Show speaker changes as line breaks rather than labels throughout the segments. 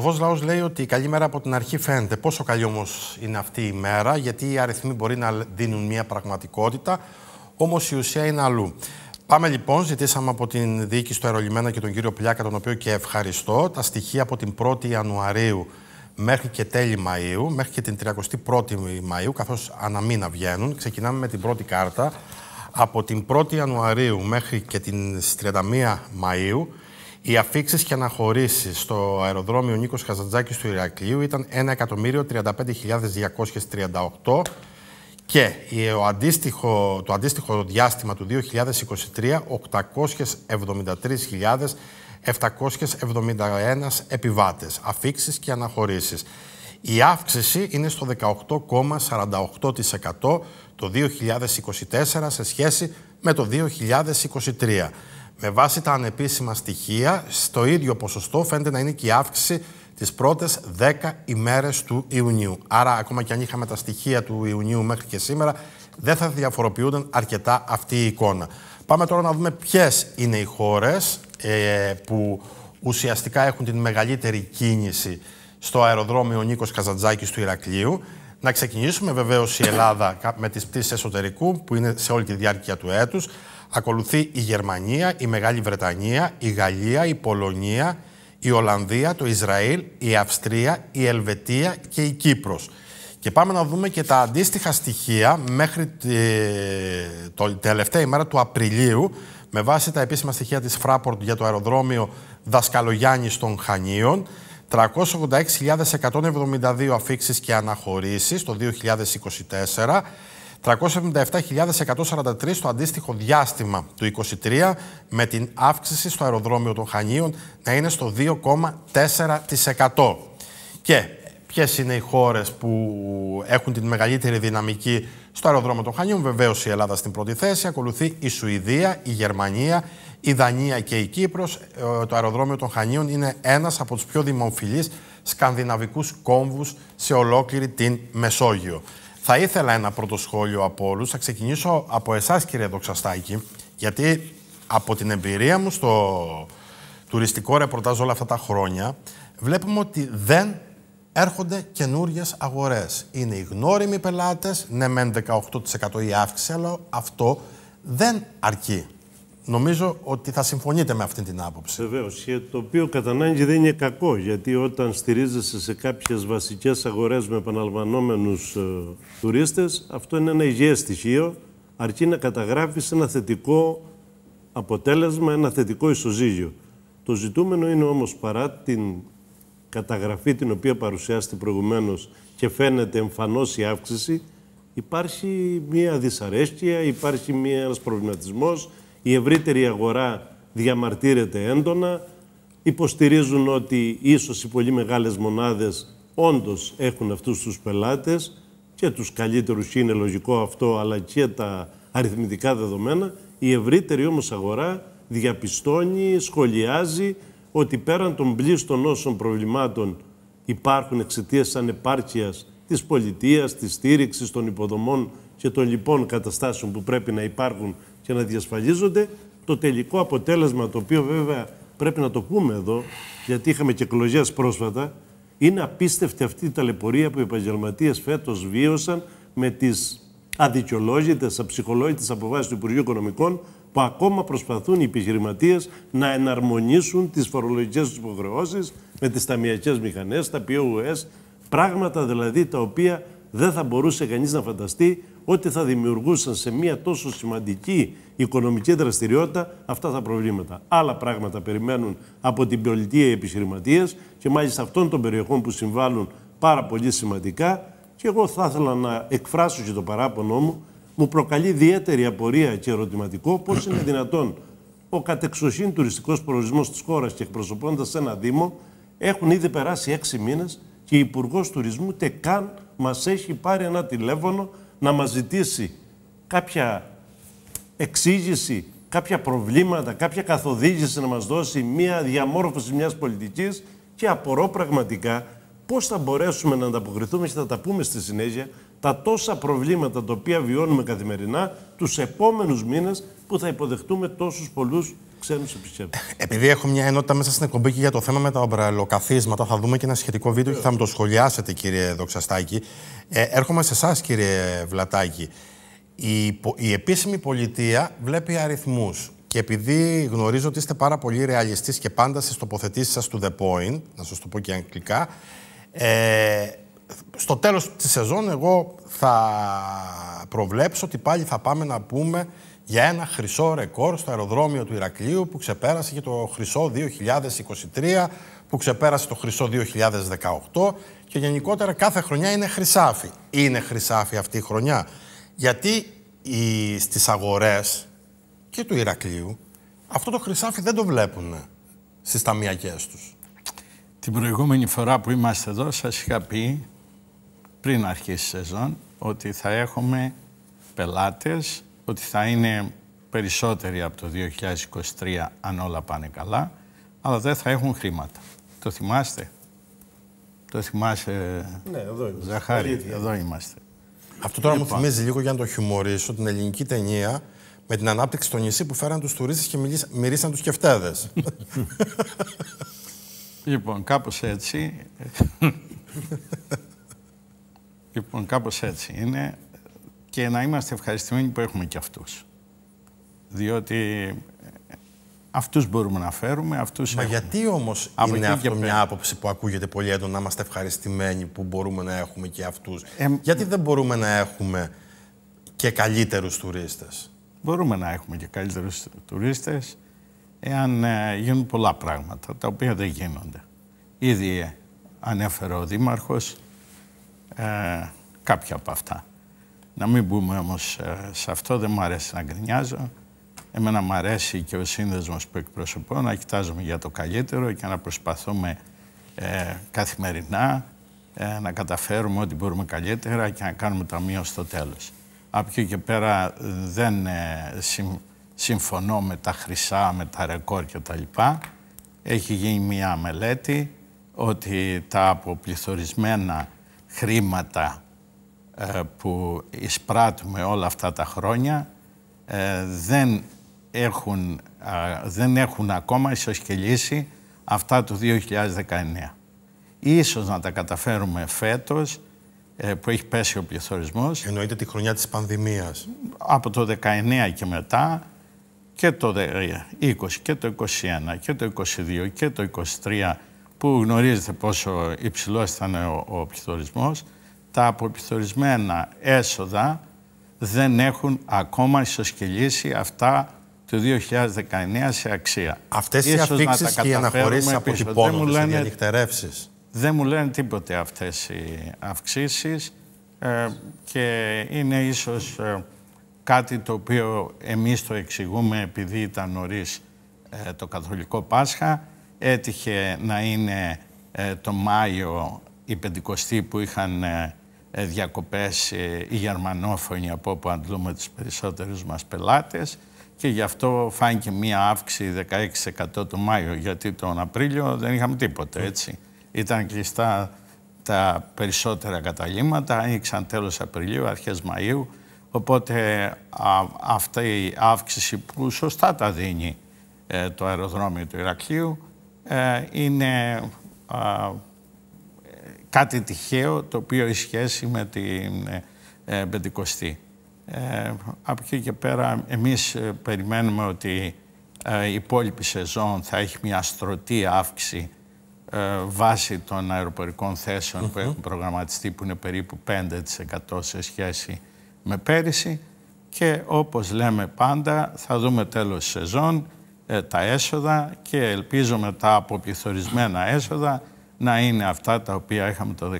Ο Φως Λαός λέει ότι η καλή μέρα από την αρχή φαίνεται. Πόσο καλή όμως είναι αυτή η μέρα, γιατί οι αριθμοί μπορεί να δίνουν μια πραγματικότητα, όμως η ουσία είναι αλλού. Πάμε λοιπόν, ζητήσαμε από την διοίκηση του Αερολιμένα και τον κύριο Πλιάκα, τον οποίο και ευχαριστώ, τα στοιχεία από την 1η Ιανουαρίου μέχρι και τέλη Μαΐου, μέχρι και την 31η Μαΐου, καθώς αναμήνα βγαίνουν. Ξεκινάμε με την πρώτη κάρτα. Από την 1η Ιανουαρίου μέχρι και την 31 Μαΐου, οι αφήξεις και αναχωρήσεις στο αεροδρόμιο Νίκος Καζαντζάκη του Ηρακλείου ήταν 1.035.238 και ο αντίστοιχο, το αντίστοιχο διάστημα του 2023 873.771 επιβάτες, Αφήξεις και αναχωρήσεις. Η αύξηση είναι στο 18,48% το 2024 σε σχέση με το 2023. Με βάση τα ανεπίσημα στοιχεία, στο ίδιο ποσοστό φαίνεται να είναι και η αύξηση τις πρώτες 10 ημέρες του Ιουνίου. Άρα ακόμα και αν είχαμε τα στοιχεία του Ιουνίου μέχρι και σήμερα δεν θα διαφοροποιούνταν αρκετά αυτή η εικόνα. Πάμε τώρα να δούμε ποιες είναι οι χώρες ε, που ουσιαστικά έχουν την μεγαλύτερη κίνηση στο αεροδρόμιο Νίκος Καζαντζάκης του Ηρακλείου. Να ξεκινήσουμε βεβαίως η Ελλάδα με τις πτήσεις εσωτερικού που είναι σε όλη τη διάρκεια του έτους. Ακολουθεί η Γερμανία, η Μεγάλη Βρετανία, η Γαλλία, η Πολωνία, η Ολλανδία, το Ισραήλ, η Αυστρία, η Ελβετία και η Κύπρος. Και πάμε να δούμε και τα αντίστοιχα στοιχεία μέχρι ε, τη τελευταία ημέρα του Απριλίου με βάση τα επίσημα στοιχεία της Φράπορτ για το αεροδρόμιο Δασκαλογιάννης των Χανίων. 386.172 αφήξεις και αναχωρήσεις το 2024 377.143 στο αντίστοιχο διάστημα του 2023, με την αύξηση στο αεροδρόμιο των Χανίων να είναι στο 2,4%. Και ποιες είναι οι χώρες που έχουν την μεγαλύτερη δυναμική στο αεροδρόμιο των Χανίων. Βεβαίως η Ελλάδα στην πρώτη θέση, ακολουθεί η Σουηδία, η Γερμανία, η Δανία και η Κύπρος. Ε, το αεροδρόμιο των Χανίων είναι ένας από τους πιο δημοφιλείς σκανδιναβικούς κόμβους σε ολόκληρη την Μεσόγειο. Θα ήθελα ένα πρώτο σχόλιο από όλους. Θα ξεκινήσω από εσάς, κύριε Δοξαστάκη, γιατί από την εμπειρία μου στο τουριστικό ρεπορτάζ όλα αυτά τα χρόνια, βλέπουμε ότι δεν έρχονται καινούριες αγορές. Είναι οι γνώριμοι πελάτες, ναι, μεν 18% η αύξηση, αλλά αυτό δεν αρκεί. Νομίζω ότι θα συμφωνείτε με αυτή την άποψη.
Βεβαίως. Και το οποίο κατά ανάγκη δεν είναι κακό, γιατί όταν στηρίζεσαι σε κάποιες βασικές αγορές με επαναλαμβανόμενους ε, τουρίστες, αυτό είναι ένα υγιές στοιχείο, αρκεί να καταγράφεις ένα θετικό αποτέλεσμα, ένα θετικό ισοζύγιο. Το ζητούμενο είναι όμως παρά την καταγραφή την οποία παρουσιάστηκε προηγουμένως και φαίνεται εμφανώς η αύξηση, υπάρχει μια δυσαρέσκεια, υπάρχει ένας προβληματισμός η ευρύτερη αγορά διαμαρτύρεται έντονα, υποστηρίζουν ότι ίσως οι πολύ μεγάλες μονάδες όντως έχουν αυτούς τους πελάτες και τους καλύτερους είναι λογικό αυτό, αλλά και τα αριθμητικά δεδομένα. Η ευρύτερη όμως αγορά διαπιστώνει, σχολιάζει ότι πέραν των πλήστων όσων προβλημάτων υπάρχουν εξαιτίας ανεπάρκειας της πολιτείας, της στήριξης των υποδομών και των λοιπόν καταστάσεων που πρέπει να υπάρχουν και να διασφαλίζονται. Το τελικό αποτέλεσμα, το οποίο βέβαια πρέπει να το πούμε εδώ, γιατί είχαμε και εκλογές πρόσφατα, είναι απίστευτη αυτή η ταλαιπωρία που οι επαγγελματίες φέτος βίωσαν με τις αδικαιολόγητες, αψυχολόγητες αποφάσεις του Υπουργείου Οικονομικών, που ακόμα προσπαθούν οι επιχειρηματίες να εναρμονίσουν τις φορολογικές τους υποχρεώσεις με τις ταμιακές μηχανές, τα POS, πράγματα δηλαδή τα οποία δεν θα μπορούσε κανείς να φανταστεί ότι θα δημιουργούσαν σε μια τόσο σημαντική οικονομική δραστηριότητα αυτά τα προβλήματα. Άλλα πράγματα περιμένουν από την πολιτεία οι επιχειρηματίες και μάλιστα αυτών των περιοχών που συμβάλλουν πάρα πολύ σημαντικά. Και εγώ θα ήθελα να εκφράσω και το παράπονό μου. Μου προκαλεί ιδιαίτερη απορία και ερωτηματικό πώς είναι δυνατόν ο κατεξοχήν τουριστικός προορισμός της χώρας και εκπροσωπώντας ένα Δήμο έχουν ήδη περάσει έξι μήνες και ο Υπουργός Τουρισμού ούτε καν μας έχει πάρει ένα τηλέφωνο να μας ζητήσει κάποια εξήγηση, κάποια προβλήματα, κάποια καθοδήγηση να μας δώσει μία διαμόρφωση μιας πολιτικής και απορώ πραγματικά πώς θα μπορέσουμε να ανταποκριθούμε και θα τα πούμε στη συνέχεια τα τόσα προβλήματα τα οποία βιώνουμε καθημερινά τους επόμενους μήνες που θα υποδεχτούμε τόσους πολλούς ξένους επισκέπτες.
Ε, επειδή έχω μια ενότητα μέσα στην εκπομπή και για το θέμα με τα ομπραλοκαθίσματα, θα δούμε και ένα σχετικό βίντεο και θα μου το σχολιάσετε, κύριε Δοξαστάκη. Ε, έρχομαι σε εσάς, κύριε Βλατάκη. Η, η επίσημη πολιτεία βλέπει αριθμούς. Και επειδή γνωρίζω ότι είστε πάρα πολύ ρεαλιστής και πάντα στις τοποθετήσεις σας του The Point, να σας το πω και αγγλικά, ε, στο τέλος της σεζόν εγώ θα προβλέψω ότι πάλι θα πάμε να πούμε για ένα χρυσό ρεκόρ στο αεροδρόμιο του Ηρακλείου που ξεπέρασε και το χρυσό 2023, που ξεπέρασε το χρυσό 2018 και γενικότερα κάθε χρονιά είναι χρυσάφι. Είναι χρυσάφι αυτή η χρονιά. Γιατί οι, στις αγορές και του Ηρακλείου
αυτό το χρυσάφι δεν το βλέπουν στις ταμιακές τους. Την προηγούμενη φορά που είμαστε εδώ σας είχα πει πριν αρχίσει η σεζόν ότι θα έχουμε πελάτες ότι θα είναι περισσότεροι από το 2023 αν όλα πάνε καλά, αλλά δεν θα έχουν χρήματα. Το θυμάστε. Το θυμάσαι, ναι, εδώ Ζαχάρη, εδώ είμαστε. Αυτό τώρα μου λοιπόν.
θυμίζει
λίγο για να το χιουμορίσω, την ελληνική ταινία με την ανάπτυξη στο νησί που φέραν τους τουρίστες και μυρίσαν τους κεφτάδες.
λοιπόν, κάπως έτσι... λοιπόν, κάπως έτσι είναι και να είμαστε ευχαριστημένοι που έχουμε και αυτούς. Διότι ε, αυτούς μπορούμε να φέρουμε, αυτούς Μα γιατί όμως Από είναι αυτό μια
άποψη που ακούγεται πολύ έντονα, να είμαστε ευχαριστημένοι που μπορούμε να έχουμε και αυτούς. Ε, γιατί δεν μπορούμε να έχουμε
και καλύτερους τουρίστες. Μπορούμε να έχουμε και καλύτερους τουρίστες εάν ε, γίνουν πολλά πράγματα, τα οποία δεν γίνονται. Ήδη ανέφερε ο Δήμαρχος κάποια από αυτά. Να μην μπούμε όμως ε, σε αυτό, δεν μου αρέσει να γκρινιάζω. Εμένα μου αρέσει και ο σύνδεσμος που εκπροσωπώ να κοιτάζουμε για το καλύτερο και να προσπαθούμε ε, καθημερινά ε, να καταφέρουμε ό,τι μπορούμε καλύτερα και να κάνουμε ταμείο στο τέλος. Από εκεί και πέρα δεν ε, συμφωνώ με τα χρυσά, με τα ρεκόρ και τα Έχει γίνει μια μελέτη ότι τα αποπληθωρισμένα χρήματα ε, που εισπράττουμε όλα αυτά τα χρόνια ε, δεν έχουν, δεν έχουν ακόμα ισοσκελίσει αυτά του 2019. Ίσως να τα καταφέρουμε φέτος ε, που έχει πέσει ο πληθωρισμός. Εννοείται τη χρονιά της πανδημίας. Από το 19 και μετά και το 20 και το 21 και το 22 και το 23 που γνωρίζετε πόσο υψηλός ήταν ο, ο πληθωρισμός τα αποπιθωρισμένα έσοδα δεν έχουν ακόμα ισοσκελίσει αυτά του 2019 σε αξία. Αυτές οι αφήξεις και οι αναχωρήσεις αποτυπώνονται σε Δεν μου λένε τίποτε αυτές οι αυξήσεις ε, και είναι ίσως ε, κάτι το οποίο εμείς το εξηγούμε επειδή ήταν νωρίς ε, το Καθολικό Πάσχα. Έτυχε να είναι ε, το Μάιο η πεντηκοστή που είχαν ε, διακοπές ε, οι γερμανόφωνοι από όπου αντλούμε τους περισσότερους μας πελάτες και γι' αυτό φάνηκε μία αύξηση 16% το Μάιο, γιατί τον Απρίλιο δεν είχαμε τίποτα, ναι. έτσι. Ήταν κλειστά τα περισσότερα καταλήμματα, άνοιξαν τέλος Απριλίου, αρχές Μαΐου, οπότε αυτή η αύξηση που σωστά τα δίνει ε, το αεροδρόμιο του Ηρακλείου είναι κάτι τυχαίο το οποίο έχει σχέση με την ε, ε Πεντηκοστή. Ε, από εκεί και πέρα εμείς ε, περιμένουμε ότι η υπόλοιπη σεζόν θα έχει μια στρωτή αύξηση βάσει των αεροπορικών θέσεων που έχουν προγραμματιστεί που είναι περίπου 5% σε σχέση με πέρυσι και όπως λέμε πάντα θα δούμε τέλος σεζόν τα έσοδα και ελπίζω μετά τα πληθωρισμένα έσοδα να είναι αυτά τα οποία είχαμε το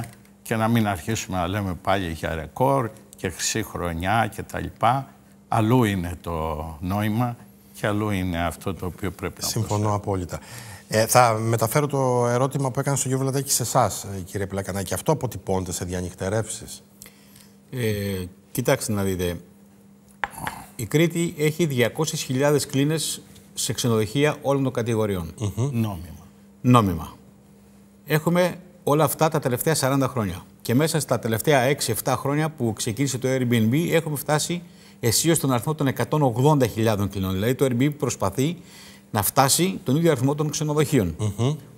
19 και να μην αρχίσουμε να λέμε πάλι για ρεκόρ και χρυσή χρονιά και τα λοιπά. Αλλού είναι το νόημα και αλλού είναι αυτό το οποίο πρέπει να Συμφωνώ απόλυτα.
Ε, θα μεταφέρω το ερώτημα που έκανε στο Γιώργο και σε εσάς, ε, κύριε Πλακανάκη. Αυτό αποτυπώνεται σε διανυκτερεύσει.
Ε, κοιτάξτε να δείτε. Η Κρήτη έχει 200.000 κλίνες σε ξενοδοχεία όλων των κατηγοριών. Mm Νόμιμα. Νόμιμα έχουμε όλα αυτά τα τελευταία 40 χρόνια. Και μέσα στα τελευταία 6-7 χρόνια που ξεκίνησε το Airbnb, έχουμε φτάσει αισίως στον αριθμό των 180.000 κλινών. Δηλαδή, το Airbnb προσπαθεί να φτάσει τον ίδιο αριθμό των ξενοδοχείων.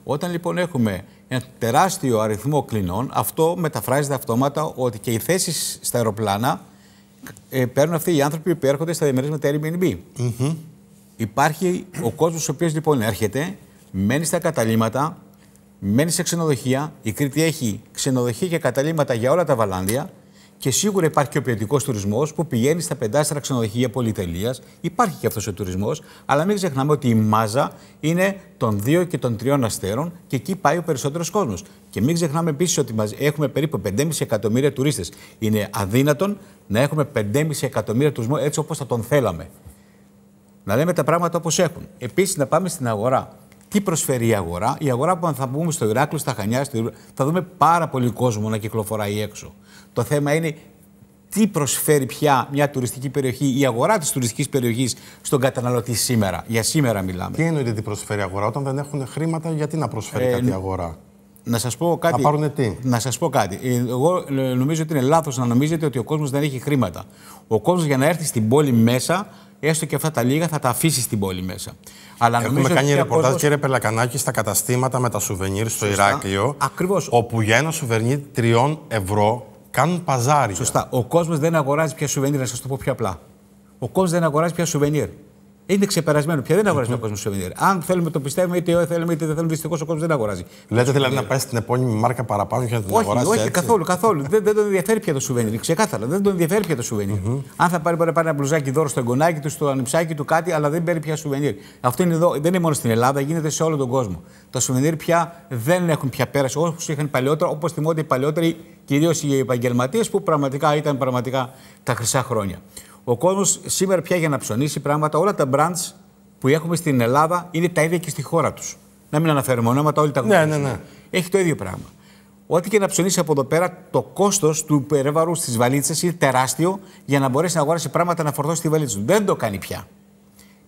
Όταν λοιπόν έχουμε ένα τεράστιο αριθμό κλινών, αυτό μεταφράζεται αυτόματα ότι και οι θέσεις στα αεροπλάνα ε, παίρνουν αυτοί οι άνθρωποι που έρχονται στα διαμερίσματα Airbnb. Υπάρχει ο κόσμος ο οποίος λοιπόν έρχεται, μένει στα καταλήματα μένεις σε ξενοδοχεία. Η Κρήτη έχει ξενοδοχεία και καταλήμματα για όλα τα βαλάνδια. Και σίγουρα υπάρχει και ο ποιοτικός τουρισμός που πηγαίνει στα πεντάστερα ξενοδοχεία πολυτελείας. Υπάρχει και αυτός ο τουρισμός, αλλά μην ξεχνάμε ότι η μάζα είναι των δύο και των τριών αστέρων και εκεί πάει ο περισσότερος κόσμος. Και μην ξεχνάμε επίσης ότι έχουμε περίπου 5,5 εκατομμύρια τουρίστες. Είναι αδύνατον να έχουμε 5,5 εκατομμύρια τουρισμό έτσι όπως θα τον θέλαμε. Να λέμε τα πράγματα όπως έχουν. Επίσης, να πάμε στην αγορά τι προσφέρει η αγορά. Η αγορά που αν θα πούμε στο Ηράκλειο, στα Χανιά, στο... θα δούμε πάρα πολύ κόσμο να κυκλοφορεί έξω. Το θέμα είναι τι προσφέρει πια μια τουριστική περιοχή, η αγορά της τουριστικής περιοχής στον καταναλωτή σήμερα. Για σήμερα μιλάμε. Τι εννοείται τι προσφέρει η αγορά, όταν δεν έχουν χρήματα, γιατί να προσφέρει ε, κάτι η αγορά. Να σας πω κάτι. Να Να σας πω κάτι. Ε, εγώ νομίζω ότι είναι λάθος να νομίζετε ότι ο κόσμος δεν έχει χρήματα. Ο κόσμος για να έρθει στην πόλη μέσα έστω και αυτά τα λίγα θα τα αφήσεις στην πόλη μέσα. Αλλά Έχουμε κάνει ρεπορτάζ, κόσμος... κύριε Πελακανάκη, στα καταστήματα με τα σουβενίρ στο Ηράκλειο. Ακριβώς. Όπου για ένα σουβενίρ τριών ευρώ κάνουν παζάρι. Σωστά. Ο κόσμος δεν αγοράζει πια σουβενίρ, να σας το πω πιο απλά. Ο κόσμος δεν αγοράζει πια σουβενίρ. Είναι ξεπερασμένο πια. Δεν ε, αγοράζει mm-hmm. ο κόσμος σουβενίρ. Αν θέλουμε το πιστεύουμε, είτε θέλουμε είτε δεν θέλουμε, δυστυχώς ο κόσμος δεν αγοράζει. Λέτε δηλαδή να πάει στην επώνυμη μάρκα παραπάνω και να την όχι, αγοράσει. Όχι, έτσι. καθόλου. καθόλου. δεν, δεν τον ενδιαφέρει πια το σουβενίρ. Ξεκάθαρα. Δεν τον ενδιαφέρει πια το σουβενίρ. Mm-hmm. Αν θα πάρει, μπορεί να πάρει ένα μπλουζάκι δώρο στο εγγονάκι του, στο ανιψάκι του κάτι, αλλά δεν παίρνει πια σουβενίρ. Αυτό είναι εδώ, δεν είναι μόνο στην Ελλάδα, γίνεται σε όλο τον κόσμο. Τα σουβενίρ πια δεν έχουν πια πέρασει όπω είχαν παλιότερα, όπω θυμόνται οι παλιότεροι κυρίως οι επαγγελματίες που πραγματικά ήταν πραγματικά τα χρυσά χρόνια. Ο κόσμος σήμερα πια για να ψωνίσει πράγματα, όλα τα brands που έχουμε στην Ελλάδα είναι τα ίδια και στη χώρα τους. Να μην αναφέρουμε ονόματα, όλοι τα γνωρίζουν. Ναι, ναι, ναι. Έχει το ίδιο πράγμα. Ό,τι και να ψωνίσει από εδώ πέρα, το κόστος του υπερέβαρου στις βαλίτσες είναι τεράστιο για να μπορέσει να αγοράσει πράγματα να φορτώσει τη βαλίτσα του. Δεν το κάνει πια.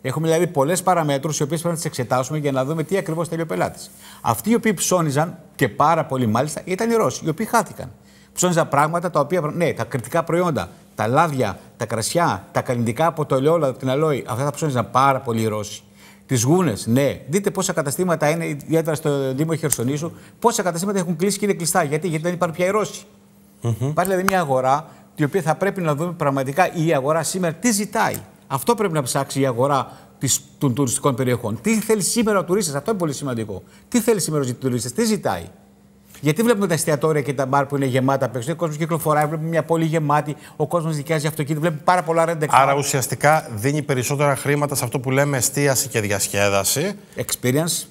Έχουμε δηλαδή πολλές παραμέτρους, οι οποίες πρέπει να τις εξετάσουμε για να δούμε τι ακριβώς θέλει ο πελάτης. Αυτοί οι οποίοι ψώνιζαν και πάρα πολύ μάλιστα ήταν οι Ρώσοι, οι οποίοι χάθηκαν. Ψώνιζαν πράγματα τα οποία. Ναι, τα κριτικά προϊόντα τα λάδια, τα κρασιά, τα καλλιντικά από το ελαιόλαδο, από την αλόη, αυτά τα ψώνιζαν πάρα πολύ οι Ρώσοι. Τις γούνες, ναι. Δείτε πόσα καταστήματα είναι, ιδιαίτερα στο Δήμο Χερσονήσου, πόσα καταστήματα έχουν κλείσει και είναι κλειστά. Γιατί, γιατί δεν υπάρχουν πια οι Ρώσοι. Mm -hmm. Υπάρχει δηλαδή μια αγορά, την οποία θα πρέπει να δούμε πραγματικά η αγορά σήμερα τι ζητάει. Αυτό πρέπει να ψάξει η αγορά της, των τουριστικών περιοχών. Τι θέλει σήμερα ο τουρίστη, αυτό είναι πολύ σημαντικό. Τι θέλει σήμερα ο τουρίστη, τι ζητάει. Γιατί βλέπουμε τα εστιατόρια και τα μπαρ που είναι γεμάτα απ' έξω. Ο κόσμος κυκλοφοράει, βλέπουμε μια πόλη γεμάτη. Ο κόσμος δικιάζει αυτοκίνητα, βλέπουμε πάρα πολλά ρέντα Άρα
ουσιαστικά δίνει περισσότερα χρήματα σε αυτό που λέμε εστίαση και
διασκέδαση. Experience.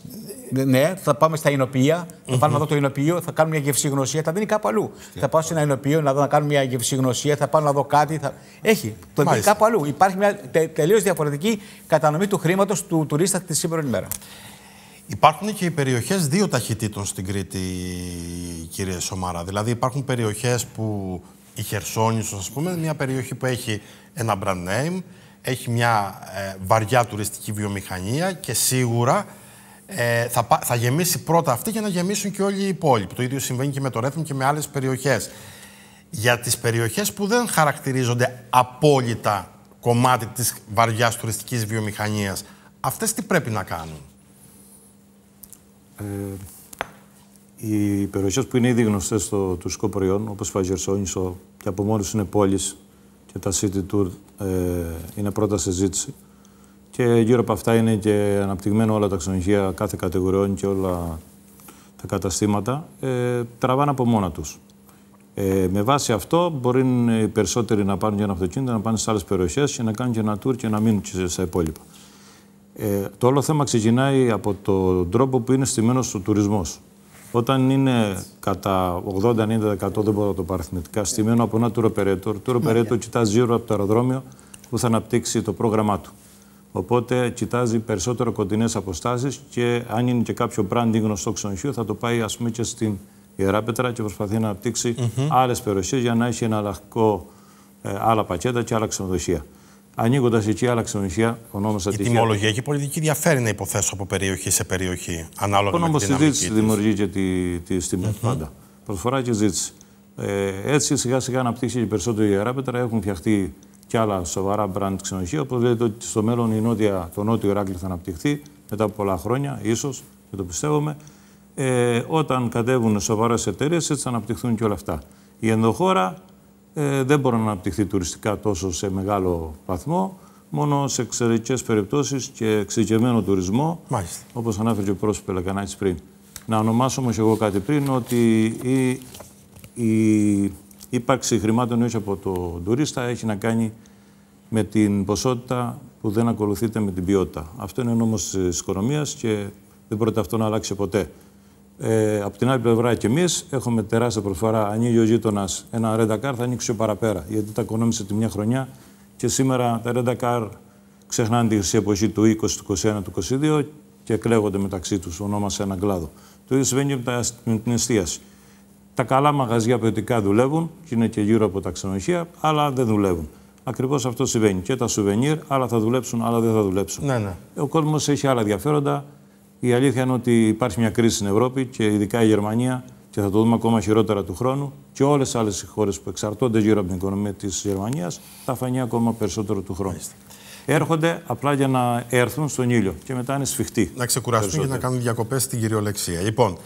Ναι, θα πάμε στα ινοπία. θα πάμε εδώ το Ινοπίο, θα κάνουμε μια γευσηγνωσία, θα δίνει κάπου αλλού. Θα πάω σε ένα Ινοπίο να δω να κάνω μια γευσηγνωσία, θα πάω να δω κάτι. Θα... Έχει, το δίνει κάπου αλλού. Υπάρχει μια τε, τελείως διαφορετική κατανομή του χρήματος του τουρίστα τη σήμερα ημέρα.
Υπάρχουν και οι περιοχές δύο ταχυτήτων στην Κρήτη, κύριε Σομάρα. Δηλαδή υπάρχουν περιοχές που η Χερσόνησος, ας πούμε, μια περιοχή που έχει ένα brand name, έχει μια ε, βαριά τουριστική βιομηχανία και σίγουρα ε, θα, θα γεμίσει πρώτα αυτή για να γεμίσουν και όλοι οι υπόλοιποι. Το ίδιο συμβαίνει και με το Ρέθμ και με άλλες περιοχές. Για τις περιοχές που δεν χαρακτηρίζονται απόλυτα κομμάτι της βαριάς τουριστικής βιομηχανίας. Αυτές τι πρέπει να κάνουν.
Ε, οι περιοχές που είναι ήδη γνωστές στο τουρκικό προϊόν, όπως η Φαγερσόνησο και από μόνες είναι πόλεις και τα city tour ε, είναι πρώτα σε ζήτηση. Και γύρω από αυτά είναι και αναπτυγμένα όλα τα ξενοδοχεία κάθε κατηγοριών και όλα τα καταστήματα, ε, τραβάνε από μόνα τους. Ε, με βάση αυτό μπορεί οι περισσότεροι να πάρουν και ένα αυτοκίνητο, να πάνε σε άλλες περιοχές και να κάνουν και ένα tour και να μείνουν και στα υπόλοιπα. Ε, το όλο θέμα ξεκινάει από τον τρόπο που είναι στημένος ο τουρισμός. Όταν είναι κατά 80-90% δεν μπορώ να το πω αριθμητικά, στημένο από ένα tour operator, tour ναι, operator ναι. κοιτάζει γύρω από το αεροδρόμιο που θα αναπτύξει το πρόγραμμά του. Οπότε κοιτάζει περισσότερο κοντινές αποστάσεις και αν είναι και κάποιο branding γνωστό ξενοχείο, θα το πάει ας πούμε και στην Ιερά Πέτρα και προσπαθεί να αναπτύξει mm -hmm. άλλες περιοχές για να έχει εναλλακτικό ε, άλλα πακέτα και άλλα ξενοδοχεία. Ανοίγοντας εκεί, άλλα ξενοδοχεία. ονόμασα Η τιμολογιακή
πολιτική διαφέρει να υποθέσω από περιοχή σε περιοχή, ανάλογα με την συζήτηση της. δημιουργεί και τη, τη mm -hmm. πάντα.
Προσφορά και ζήτηση. Ε, έτσι σιγά σιγά αναπτύσσει και περισσότερο η Αράπετρα. Έχουν φτιαχτεί και άλλα σοβαρά brand ξενοδοχεία. Όπως λέτε ότι στο μέλλον η νότια, το νότιο Ηράκλειο θα αναπτυχθεί μετά από πολλά χρόνια, ίσως, και το πιστεύουμε. Ε, όταν κατέβουν σοβαρές εταιρείες, έτσι θα αναπτυχθούν και όλα αυτά. Η ενδοχώρα ε, δεν μπορεί να αναπτυχθεί τουριστικά τόσο σε μεγάλο βαθμό, μόνο σε εξαιρετικές περιπτώσεις και εξειδικευμένο τουρισμό, όπως ανάφερε και ο πρόσωπος Πελεκανάκη πριν. Να ονομάσω όμως εγώ κάτι πριν, ότι η, η ύπαρξη χρημάτων όχι από τον τουρίστα έχει να κάνει με την ποσότητα που δεν ακολουθείται με την ποιότητα. Αυτό είναι νόμος της οικονομίας και δεν πρόκειται αυτό να αλλάξει ποτέ. Ε, από την άλλη πλευρά και εμείς έχουμε τεράστια προσφορά. Ανοίγει ο γείτονας ένα ένα ρέντα-κάρ, θα ανοίξει ο παραπέρα. Γιατί τα οικονόμησε τη μια χρονιά και σήμερα τα ρεντακάρ ξεχνάνε τη χρυσή εποχή του 20, του 21, του 22 και κλέγονται μεταξύ τους. Ονόμασε έναν κλάδο. Το ίδιο συμβαίνει με την εστίαση. Τα καλά μαγαζιά ποιοτικά δουλεύουν και είναι και γύρω από τα ξενοδοχεία, αλλά δεν δουλεύουν. Ακριβώς αυτό συμβαίνει. Και τα σουβενίρ, άλλα θα δουλέψουν, άλλα δεν θα δουλέψουν. Ναι, ναι. Ο κόσμος έχει άλλα ενδιαφέροντα. Η αλήθεια είναι ότι υπάρχει μια κρίση στην Ευρώπη και ειδικά η Γερμανία και θα το δούμε ακόμα χειρότερα του χρόνου και όλες οι άλλες χώρες που εξαρτώνται γύρω από την οικονομία της Γερμανίας θα φανεί ακόμα περισσότερο του χρόνου. Έρχονται απλά για να έρθουν στον ήλιο και μετά είναι σφιχτοί. Να ξεκουραστούν και να κάνουν διακοπές στην κυριολεξία. Λοιπόν,